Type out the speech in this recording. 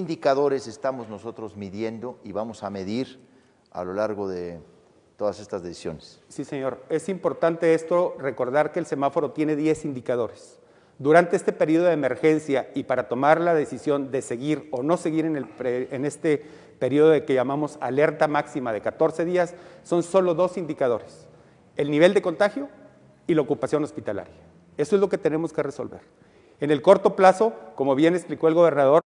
indicadores estamos nosotros midiendo y vamos a medir a lo largo de todas estas decisiones? Sí, señor. Es importante esto, recordar que el semáforo tiene 10 indicadores. Durante este periodo de emergencia y para tomar la decisión de seguir o no seguir en, este periodo de que llamamos alerta máxima de 14 días, son solo dos indicadores, el nivel de contagio y la ocupación hospitalaria. Eso es lo que tenemos que resolver. En el corto plazo, como bien explicó el gobernador,